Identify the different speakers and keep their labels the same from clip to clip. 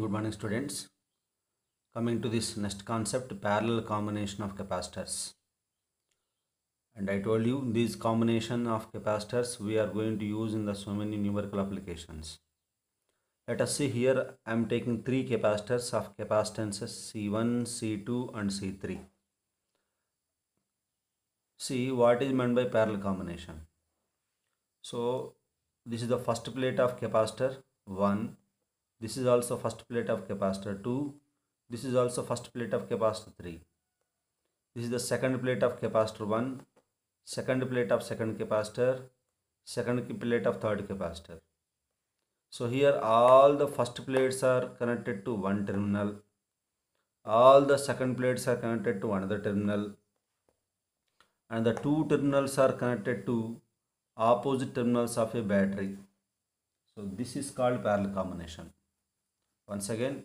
Speaker 1: good morning students coming to this next concept parallel combination of capacitors and i told you these combination of capacitors we are going to use in the so many numerical applications let us see here i am taking three capacitors of capacitances c1 c2 and c3 see what is meant by parallel combination so this is the first plate of capacitor 1 this is also first plate of capacitor 2 this is also first plate of capacitor 3 this is the second plate of capacitor 1 second plate of second capacitor second plate of third capacitor so here all the first plates are connected to one terminal all the second plates are connected to another terminal and the two terminals are connected to opposite terminals of a battery so this is called parallel combination once again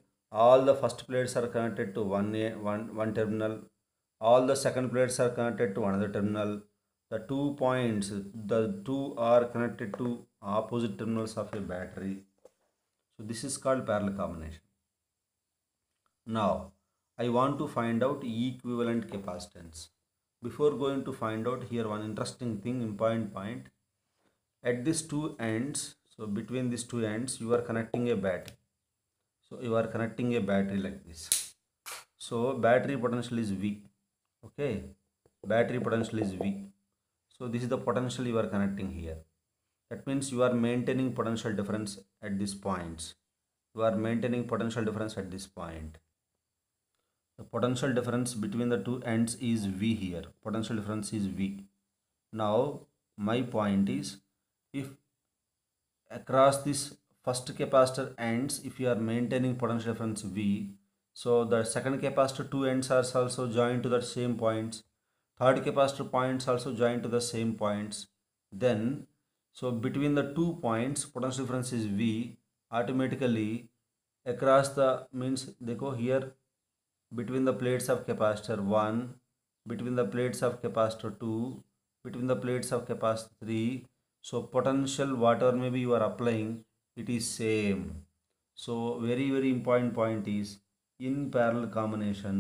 Speaker 1: all the first plates are connected to one, one, one terminal all the second plates are connected to another terminal the two points the two are connected to opposite terminals of a battery so this is called parallel combination now i want to find out equivalent capacitance before going to find out here one interesting thing important point at these two ends so between these two ends you are connecting a battery so you are connecting a battery like this so battery potential is v okay battery potential is v so this is the potential you are connecting here that means you are maintaining potential difference at this points you are maintaining potential difference at this point the potential difference between the two ends is v here potential difference is v now my point is if across this first capacitor ends if you are maintaining potential difference V. So the second capacitor two ends are also joined to the same points. Third capacitor points also joined to the same points. Then so between the two points potential difference is V automatically across the means go here between the plates of capacitor 1 between the plates of capacitor 2 between the plates of capacitor 3 so potential whatever maybe you are applying it is same so very very important point is in parallel combination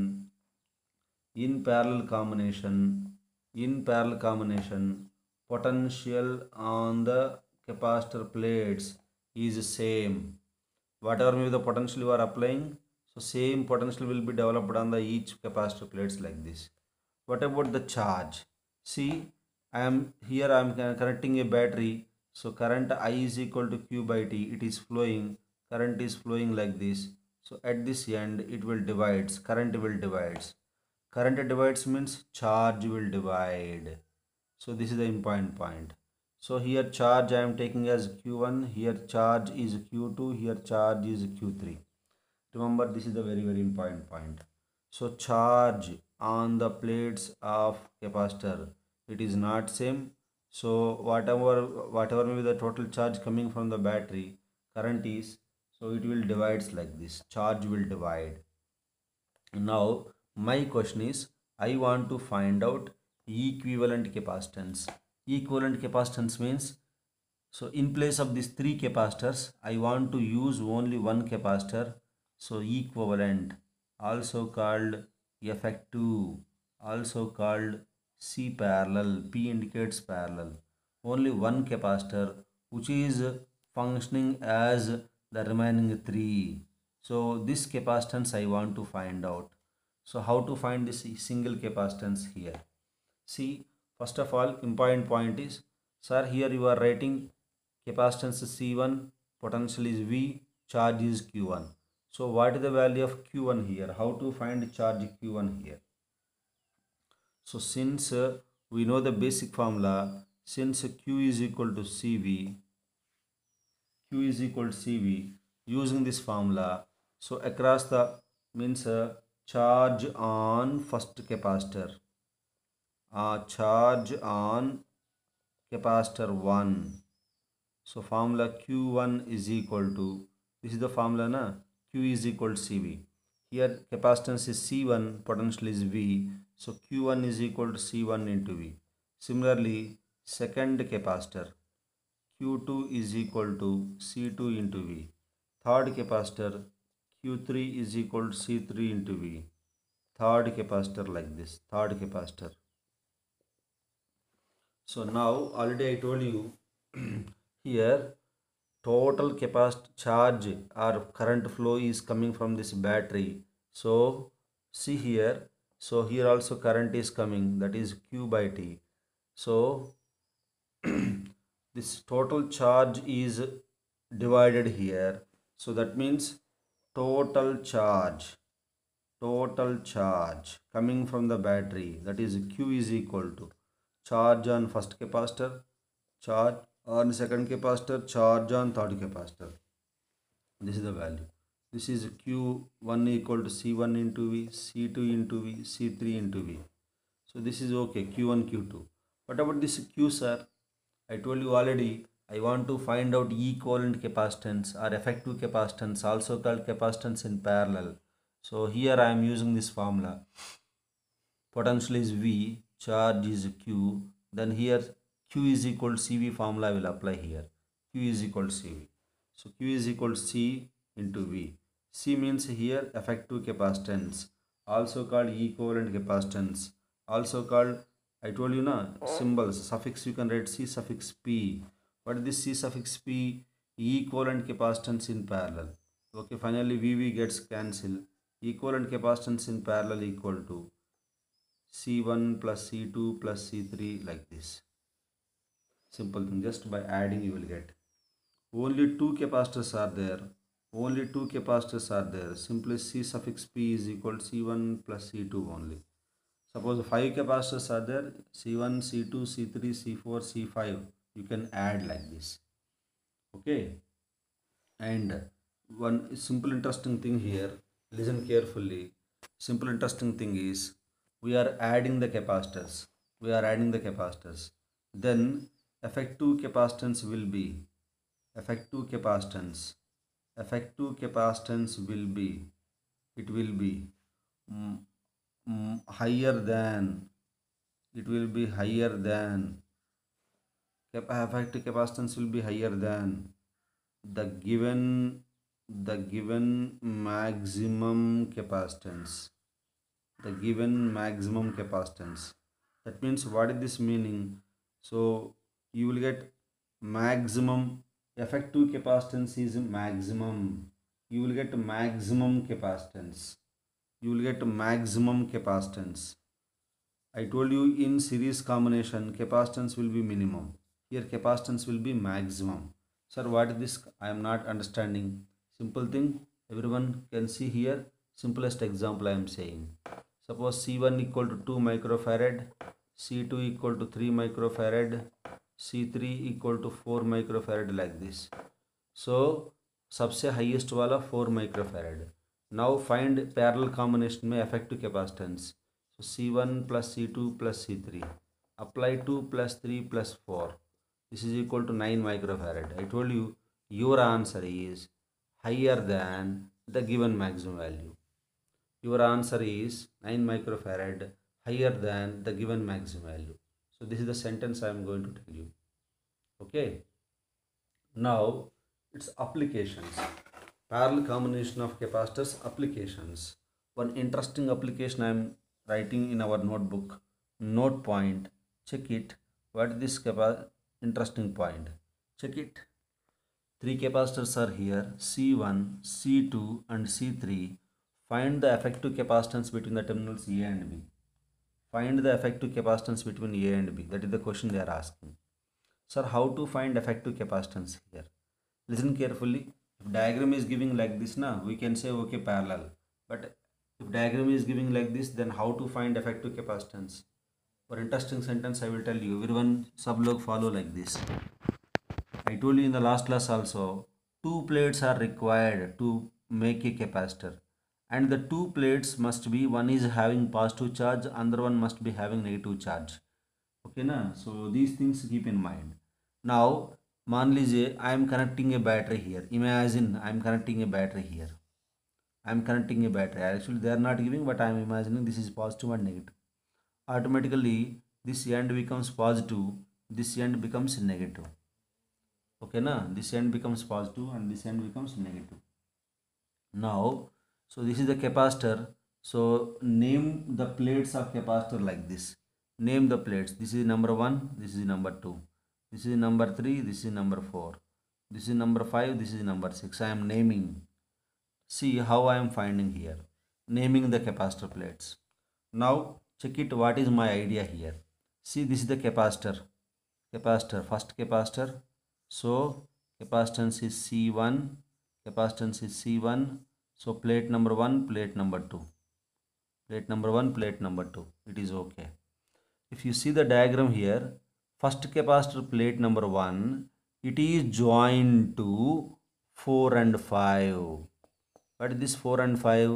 Speaker 1: in parallel combination in parallel combination potential on the capacitor plates is same whatever may be the potential you are applying so same potential will be developed on the each capacitor plates like this what about the charge see i am here i am connecting a battery so current I is equal to Q by T. It is flowing. Current is flowing like this. So at this end it will divides. Current will divides. Current divides means charge will divide. So this is the important point. So here charge I am taking as Q1. Here charge is Q2. Here charge is Q3. Remember this is the very very important point. So charge on the plates of capacitor. It is not same so whatever whatever may be the total charge coming from the battery current is so it will divides like this charge will divide now my question is i want to find out equivalent capacitance equivalent capacitance means so in place of these three capacitors i want to use only one capacitor so equivalent also called effective also called C parallel, P indicates parallel. Only one capacitor which is functioning as the remaining three. So this capacitance I want to find out. So how to find this single capacitance here? See, first of all, important point is, sir, here you are writing capacitance C one, potential is V, charge is Q one. So what is the value of Q one here? How to find charge Q one here? So since uh, we know the basic formula, since Q is equal to CV, Q is equal to CV, using this formula, so across the means uh, charge on first capacitor, uh, charge on capacitor 1. So formula Q1 is equal to, this is the formula na, Q is equal to CV. Here capacitance is C1, potential is V. So Q1 is equal to C1 into V. Similarly, second capacitor Q2 is equal to C2 into V. Third capacitor Q3 is equal to C3 into V. Third capacitor like this, third capacitor. So now already I told you here total capacitor charge or current flow is coming from this battery. So see here so here also current is coming that is q by t so this total charge is divided here so that means total charge total charge coming from the battery that is q is equal to charge on first capacitor charge on second capacitor charge on third capacitor this is the value this is q1 equal to c1 into v c2 into v c3 into v so this is okay q1 q2 what about this q sir i told you already i want to find out equivalent capacitance or effective capacitance also called capacitance in parallel so here i am using this formula potential is v charge is q then here q is equal to cv formula will apply here q is equal to cv so q is equal to c into v C means here effective capacitance, also called equivalent capacitance, also called I told you na symbols suffix you can write C suffix P. What is this C suffix P? Equivalent capacitance in parallel. Okay, finally VV gets cancelled. Equivalent capacitance in parallel equal to C1 plus C2 plus C3 like this. Simple thing just by adding you will get. Only two capacitors are there only two capacitors are there simply c suffix p is equal to c1 plus c2 only suppose five capacitors are there c1 c2 c3 c4 c5 you can add like this okay and one simple interesting thing here listen carefully simple interesting thing is we are adding the capacitors we are adding the capacitors then effective capacitance will be effective capacitance effective capacitance will be it will be mm, mm, higher than it will be higher than effective capacitance will be higher than the given the given maximum capacitance the given maximum capacitance that means what is this meaning so you will get maximum effective capacitance is maximum you will get maximum capacitance you will get maximum capacitance I told you in series combination capacitance will be minimum here capacitance will be maximum sir what is this I am not understanding simple thing everyone can see here simplest example I am saying suppose C1 equal to 2 microfarad C2 equal to 3 microfarad C3 equal to four microfarad like this so सबसे highest वाला four microfarad now find parallel combination में effective capacitance so C one plus C two plus C three apply two plus three plus four this is equal to nine microfarad I told you your answer is higher than the given maximum value your answer is nine microfarad higher than the given maximum value So this is the sentence I am going to tell you. Okay. Now its applications. Parallel combination of capacitors applications. One interesting application I am writing in our notebook. Note point. Check it. What is this interesting point? Check it. Three capacitors are here. C1, C2 and C3. Find the effective capacitance between the terminals A and B. Find the effective capacitance between A and B. That is the question they are asking. Sir, how to find effective capacitance here? Listen carefully. If diagram is giving like this, na, we can say okay parallel. But if diagram is giving like this, then how to find effective capacitance? For interesting sentence, I will tell you. Everyone, sublog follow like this. I told you in the last class also, two plates are required to make a capacitor and the two plates must be one is having positive charge another one must be having negative charge okay na so these things keep in mind now man i am connecting a battery here imagine i am connecting a battery here i am connecting a battery actually they are not giving but i am imagining this is positive and negative automatically this end becomes positive this end becomes negative okay na this end becomes positive and this end becomes negative now so this is the capacitor so name the plates of capacitor like this name the plates this is number 1 this is number 2 this is number 3 this is number 4 this is number 5 this is number 6 i am naming see how i am finding here naming the capacitor plates now check it what is my idea here see this is the capacitor capacitor first capacitor so capacitance is c1 capacitance is c1 so plate number 1 plate number 2 plate number 1 plate number 2 it is okay if you see the diagram here first capacitor plate number 1 it is joined to 4 and 5 what is this 4 and 5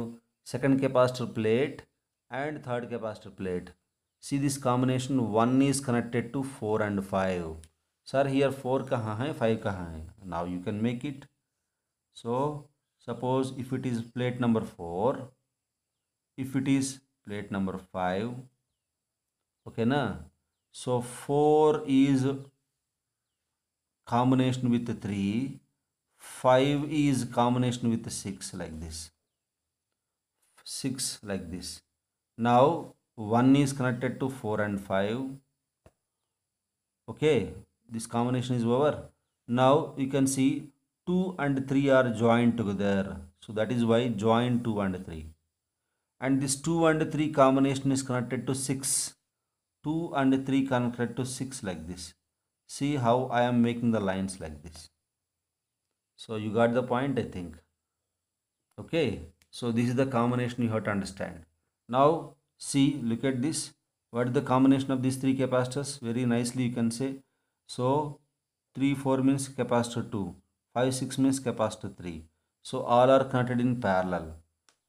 Speaker 1: second capacitor plate and third capacitor plate see this combination 1 is connected to 4 and 5 sir here 4 kahan hai 5 kahan hai now you can make it so suppose if it is plate number 4 if it is plate number 5 okay na so 4 is combination with 3 5 is combination with 6 like this 6 like this now 1 is connected to 4 and 5 okay this combination is over now you can see 2 and 3 are joined together. So that is why join 2 and 3. And this 2 and 3 combination is connected to 6. 2 and 3 connected to 6 like this. See how I am making the lines like this. So you got the point I think. Okay. So this is the combination you have to understand. Now see look at this. What is the combination of these three capacitors? Very nicely you can say. So 3 4 means capacitor 2 5 6 means capacitor 3 so all are connected in parallel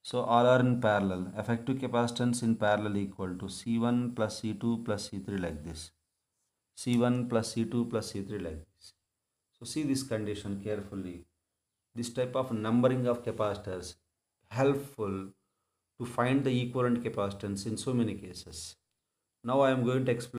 Speaker 1: so all are in parallel effective capacitance in parallel equal to c1 plus c2 plus c3 like this c1 plus c2 plus c3 like this so see this condition carefully this type of numbering of capacitors helpful to find the equivalent capacitance in so many cases now i am going to explain